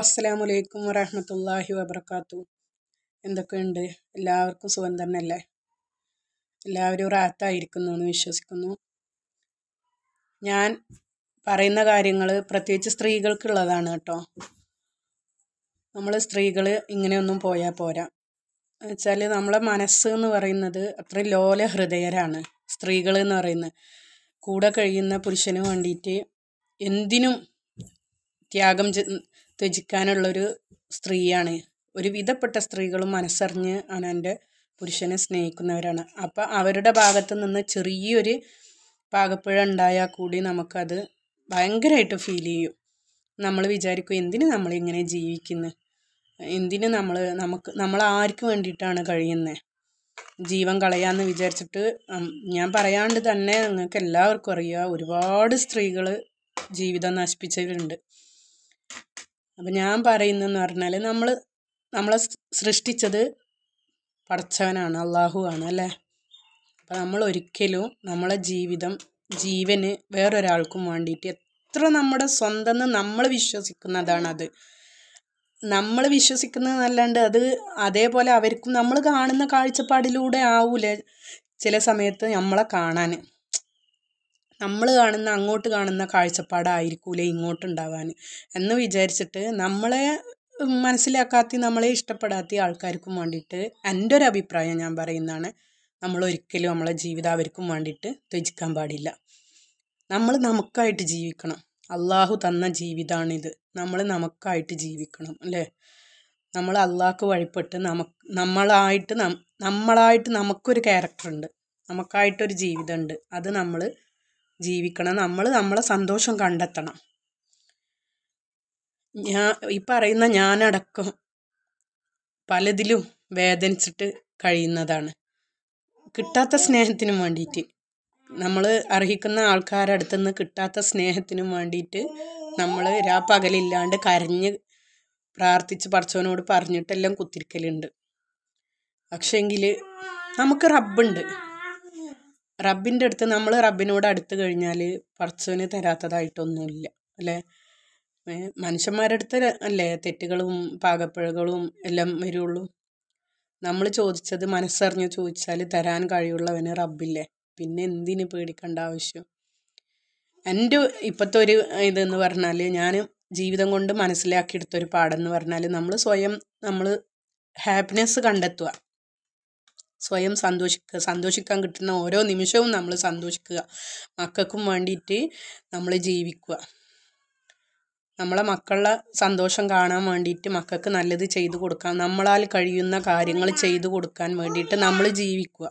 അസ്സലാമു അലൈക്കും വറഹമത്തല്ലാഹി വബർക്കാത്തു എന്തൊക്കെയുണ്ട് എല്ലാവർക്കും സുഖം തന്നെയല്ലേ എല്ലാവരും റാത്തായിരിക്കുന്നു എന്ന് വിശ്വസിക്കുന്നു ഞാൻ പറയുന്ന കാര്യങ്ങൾ പ്രത്യേകിച്ച് സ്ത്രീകൾക്കുള്ളതാണ് കേട്ടോ നമ്മൾ സ്ത്രീകൾ ഇങ്ങനെയൊന്നും പോയാൽ പോരാ വെച്ചാൽ നമ്മളെ മനസ്സ് എന്ന് പറയുന്നത് അത്ര ലോല ഹൃദയരാണ് സ്ത്രീകൾ എന്ന് പറയുന്നത് കൂടെ കഴിയുന്ന പുരുഷന് വേണ്ടിയിട്ട് എന്തിനും ത്യാഗം ത്യജിക്കാനുള്ളൊരു സ്ത്രീയാണ് ഒരു വിധപ്പെട്ട സ്ത്രീകളും മനസ്സറിഞ്ഞ് ആണ് എൻ്റെ പുരുഷനെ സ്നേഹിക്കുന്നവരാണ് അപ്പം അവരുടെ ഭാഗത്ത് നിന്ന് ചെറിയൊരു പാകപ്പുഴ ഉണ്ടായാൽ കൂടി നമുക്കത് ഭയങ്കരമായിട്ട് ഫീൽ ചെയ്യും നമ്മൾ വിചാരിക്കും എന്തിന് നമ്മളിങ്ങനെ ജീവിക്കുന്നത് എന്തിന് നമ്മൾ നമുക്ക് നമ്മൾ ആർക്ക് വേണ്ടിയിട്ടാണ് കഴിയുന്നത് ജീവൻ കളയാമെന്ന് വിചാരിച്ചിട്ട് ഞാൻ പറയാണ്ട് തന്നെ നിങ്ങൾക്ക് എല്ലാവർക്കും അറിയാം ഒരുപാട് സ്ത്രീകൾ ജീവിതം നശിപ്പിച്ചവരുണ്ട് അപ്പം ഞാൻ പറയുന്നതെന്ന് പറഞ്ഞാൽ നമ്മൾ നമ്മളെ സൃഷ്ടിച്ചത് പടച്ചവനാണ് അള്ളാഹു ആണ് അല്ലേ അപ്പം നമ്മൾ ഒരിക്കലും നമ്മളെ ജീവിതം ജീവന് വേറൊരാൾക്കും വേണ്ടിയിട്ട് എത്ര നമ്മുടെ സ്വന്തം നമ്മൾ നമ്മൾ വിശ്വസിക്കുന്നതാണത് നമ്മൾ വിശ്വസിക്കുന്നതല്ലാണ്ട് അത് അതേപോലെ അവർക്കും നമ്മൾ കാണുന്ന കാഴ്ചപ്പാടിലൂടെ ആവൂല ചില സമയത്ത് നമ്മളെ കാണാൻ നമ്മൾ കാണുന്ന അങ്ങോട്ട് കാണുന്ന കാഴ്ചപ്പാടായിരിക്കൂലേ ഇങ്ങോട്ടുണ്ടാവാൻ എന്ന് വിചാരിച്ചിട്ട് നമ്മളെ മനസ്സിലാക്കാത്ത നമ്മളെ ഇഷ്ടപ്പെടാത്ത ആൾക്കാർക്കും വേണ്ടിയിട്ട് എൻ്റെ ഒരു അഭിപ്രായം ഞാൻ പറയുന്നതാണ് നമ്മൾ ഒരിക്കലും നമ്മളെ ജീവിതം അവർക്കും വേണ്ടിയിട്ട് ത്യജിക്കാൻ പാടില്ല നമ്മൾ നമുക്കായിട്ട് ജീവിക്കണം അള്ളാഹു തന്ന ജീവിതമാണിത് നമ്മൾ നമുക്കായിട്ട് ജീവിക്കണം അല്ലേ നമ്മൾ അള്ളാഹ്ക്ക് വഴിപ്പെട്ട് നമുക്ക് നമ്മളായിട്ട് നമ്മളായിട്ട് നമുക്കൊരു ക്യാരക്ടർ ഉണ്ട് നമുക്കായിട്ടൊരു ജീവിതമുണ്ട് അത് നമ്മൾ ജീവിക്കണം നമ്മൾ നമ്മളെ സന്തോഷം കണ്ടെത്തണം ഞാൻ ഈ പറയുന്ന ഞാനടക്കം പലതിലും വേദനിച്ചിട്ട് കഴിയുന്നതാണ് കിട്ടാത്ത സ്നേഹത്തിനും വേണ്ടിയിട്ട് നമ്മൾ അർഹിക്കുന്ന ആൾക്കാരുടെ അടുത്തു നിന്ന് കിട്ടാത്ത സ്നേഹത്തിനും വേണ്ടിയിട്ട് നമ്മൾ രാപ്പകലില്ലാണ്ട് കരഞ്ഞ് പ്രാർത്ഥിച്ച് പടച്ചവനോട് പറഞ്ഞിട്ടെല്ലാം കുത്തിരിക്കലുണ്ട് പക്ഷേങ്കിൽ നമുക്ക് റബ്ബുണ്ട് റബ്ബിൻ്റെ അടുത്ത് നമ്മൾ റബ്ബിനോട് അടുത്ത് കഴിഞ്ഞാൽ പടച്ചവന് തരാത്തതായിട്ടൊന്നുമില്ല അല്ലേ മനുഷ്യന്മാരുടെ അടുത്ത് അല്ലേ തെറ്റുകളും പാകപ്പിഴകളും എല്ലാം വരുള്ളൂ നമ്മൾ ചോദിച്ചത് മനസ്സറിഞ്ഞ് ചോദിച്ചാൽ തരാൻ കഴിയുള്ളവന് റബ്ബില്ലേ പിന്നെ എന്തിന് പേടിക്കേണ്ട ആവശ്യം എൻ്റെ ഇപ്പോഴത്തെ ഒരു ഇതെന്ന് പറഞ്ഞാൽ ഞാൻ ജീവിതം കൊണ്ട് മനസ്സിലാക്കിയെടുത്തൊരു പാടെന്ന് പറഞ്ഞാൽ നമ്മൾ സ്വയം നമ്മൾ ഹാപ്പിനെസ് കണ്ടെത്തുക സ്വയം സന്തോഷിക്കുക സന്തോഷിക്കാൻ കിട്ടുന്ന ഓരോ നിമിഷവും നമ്മൾ സന്തോഷിക്കുക മക്കൾക്കും വേണ്ടിയിട്ട് നമ്മൾ ജീവിക്കുക നമ്മളെ മക്കളുടെ സന്തോഷം കാണാൻ വേണ്ടിയിട്ട് മക്കൾക്ക് നല്ലത് ചെയ്തു കൊടുക്കാൻ നമ്മളാൽ കഴിയുന്ന കാര്യങ്ങൾ ചെയ്തു കൊടുക്കാൻ വേണ്ടിയിട്ട് നമ്മൾ ജീവിക്കുക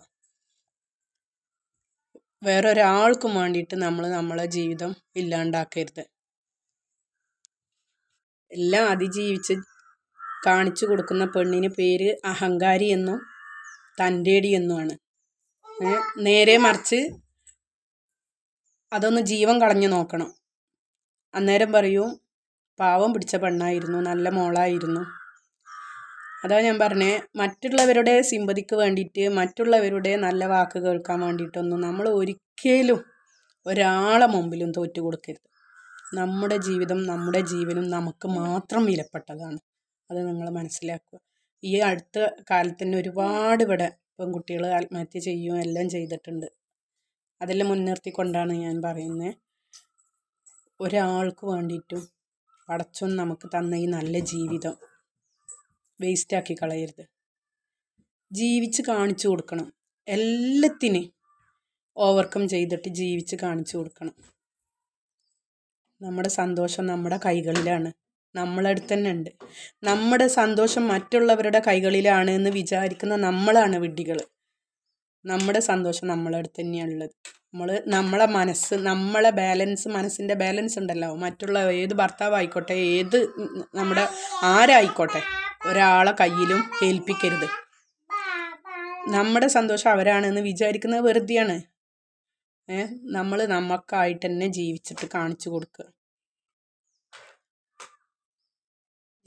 വേറൊരാൾക്കും വേണ്ടിയിട്ട് നമ്മൾ നമ്മളെ ജീവിതം ഇല്ലാണ്ടാക്കരുത് എല്ലാം അതിജീവിച്ച് കാണിച്ചു കൊടുക്കുന്ന പെണ്ണിന് പേര് അഹങ്കാരി എന്നും എന്നുമാണ് നേരെ മറിച്ച് അതൊന്ന് ജീവൻ കളഞ്ഞു നോക്കണം അന്നേരം പറയും പാവം പിടിച്ച പെണ്ണായിരുന്നു നല്ല മോളായിരുന്നു അതാ ഞാൻ പറഞ്ഞേ മറ്റുള്ളവരുടെ സിമ്പതിക്ക് വേണ്ടിയിട്ട് മറ്റുള്ളവരുടെ നല്ല വാക്ക് കേൾക്കാൻ വേണ്ടിയിട്ടൊന്നും നമ്മൾ ഒരിക്കലും ഒരാളെ മുമ്പിലും തോറ്റു കൊടുക്കരുത് നമ്മുടെ ജീവിതം നമ്മുടെ ജീവനും നമുക്ക് മാത്രം വിലപ്പെട്ടതാണ് അത് നിങ്ങൾ മനസ്സിലാക്കുക ഈ അടുത്ത കാലത്ത് തന്നെ ഒരുപാട് ഇവിടെ പെൺകുട്ടികൾ ആത്മഹത്യ ചെയ്യുകയും എല്ലാം ചെയ്തിട്ടുണ്ട് അതെല്ലാം മുൻനിർത്തിക്കൊണ്ടാണ് ഞാൻ പറയുന്നത് ഒരാൾക്ക് വേണ്ടിയിട്ടും പടച്ചും നമുക്ക് തന്ന ഈ നല്ല ജീവിതം വേസ്റ്റാക്കി കളയരുത് ജീവിച്ച് കാണിച്ചു കൊടുക്കണം എല്ലാത്തിനും ഓവർകം ചെയ്തിട്ട് ജീവിച്ച് കാണിച്ചു കൊടുക്കണം നമ്മുടെ സന്തോഷം നമ്മുടെ കൈകളിലാണ് നമ്മളടുത്ത് തന്നെ ഉണ്ട് നമ്മുടെ സന്തോഷം മറ്റുള്ളവരുടെ കൈകളിലാണ് എന്ന് വിചാരിക്കുന്ന നമ്മളാണ് വിഡ്ഢികൾ നമ്മുടെ സന്തോഷം നമ്മളടുത്ത് തന്നെയാണ് ഉള്ളത് നമ്മൾ നമ്മളെ മനസ്സ് നമ്മളെ ബാലൻസ് മനസ്സിൻ്റെ ബാലൻസ് ഉണ്ടല്ലോ മറ്റുള്ള ഏത് ഭർത്താവായിക്കോട്ടെ ഏത് നമ്മുടെ ആരായിക്കോട്ടെ ഒരാളെ കയ്യിലും ഏൽപ്പിക്കരുത് നമ്മുടെ സന്തോഷം അവരാണെന്ന് വിചാരിക്കുന്നത് വെറുതെയാണ് നമ്മൾ നമുക്കായിട്ട് തന്നെ ജീവിച്ചിട്ട് കാണിച്ചു കൊടുക്കുക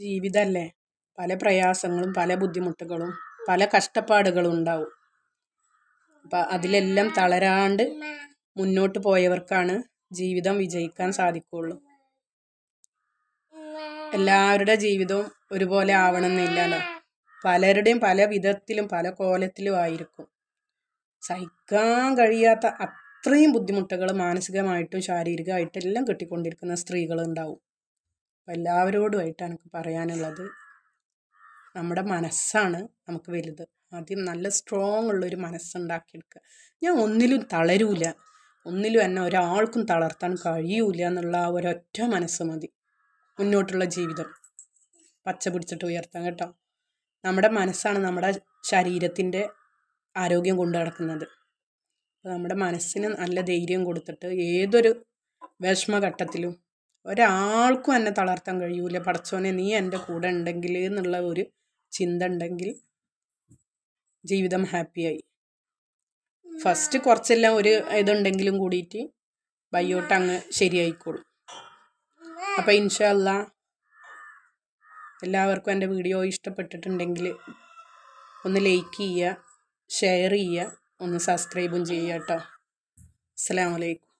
ജീവിതമല്ലേ പല പ്രയാസങ്ങളും പല ബുദ്ധിമുട്ടുകളും പല കഷ്ടപ്പാടുകളും ഉണ്ടാവും അപ്പം അതിലെല്ലാം തളരാണ്ട് മുന്നോട്ട് പോയവർക്കാണ് ജീവിതം വിജയിക്കാൻ സാധിക്കുകയുള്ളൂ എല്ലാവരുടെ ജീവിതവും ഒരുപോലെ ആവണമെന്നില്ലല്ലോ പലരുടെയും പല വിധത്തിലും പല കോലത്തിലും ആയിരിക്കും സഹിക്കാൻ കഴിയാത്ത അത്രയും ബുദ്ധിമുട്ടുകൾ മാനസികമായിട്ടും ശാരീരികമായിട്ടും എല്ലാം കിട്ടിക്കൊണ്ടിരിക്കുന്ന സ്ത്രീകളുണ്ടാവും അപ്പോൾ എല്ലാവരോടുമായിട്ടാണ് എനിക്ക് പറയാനുള്ളത് നമ്മുടെ മനസ്സാണ് നമുക്ക് വലുത് ആദ്യം നല്ല സ്ട്രോങ് ഉള്ളൊരു മനസ്സുണ്ടാക്കിയെടുക്കുക ഞാൻ ഒന്നിലും തളരൂല ഒന്നിലും എന്നെ ഒരാൾക്കും തളർത്താൻ കഴിയൂല എന്നുള്ള ആ ഒരൊറ്റ മനസ്സ് മതി മുന്നോട്ടുള്ള ജീവിതം പച്ച പിടിച്ചിട്ട് ഉയർത്താം കേട്ടോ നമ്മുടെ മനസ്സാണ് നമ്മുടെ ശരീരത്തിൻ്റെ ആരോഗ്യം കൊണ്ടു നടക്കുന്നത് നമ്മുടെ മനസ്സിന് നല്ല ധൈര്യം കൊടുത്തിട്ട് ഏതൊരു വിഷമഘട്ടത്തിലും ഒരാൾക്കും എന്നെ തളർത്താൻ കഴിയൂല പടച്ചോനെ നീ എൻ്റെ കൂടെ ഉണ്ടെങ്കിൽ എന്നുള്ള ഒരു ചിന്ത ഉണ്ടെങ്കിൽ ജീവിതം ഹാപ്പിയായി ഫസ്റ്റ് കുറച്ചെല്ലാം ഒരു ഇതുണ്ടെങ്കിലും കൂടിയിട്ട് ബയ്യോട്ട് അങ്ങ് ശരിയായിക്കോളും അപ്പോൾ ഇൻഷല്ല എല്ലാവർക്കും എൻ്റെ വീഡിയോ ഇഷ്ടപ്പെട്ടിട്ടുണ്ടെങ്കിൽ ഒന്ന് ലൈക്ക് ചെയ്യുക ഷെയർ ചെയ്യുക ഒന്ന് സബ്സ്ക്രൈബും ചെയ്യുക കേട്ടോ അസ്സാം വലൈക്കും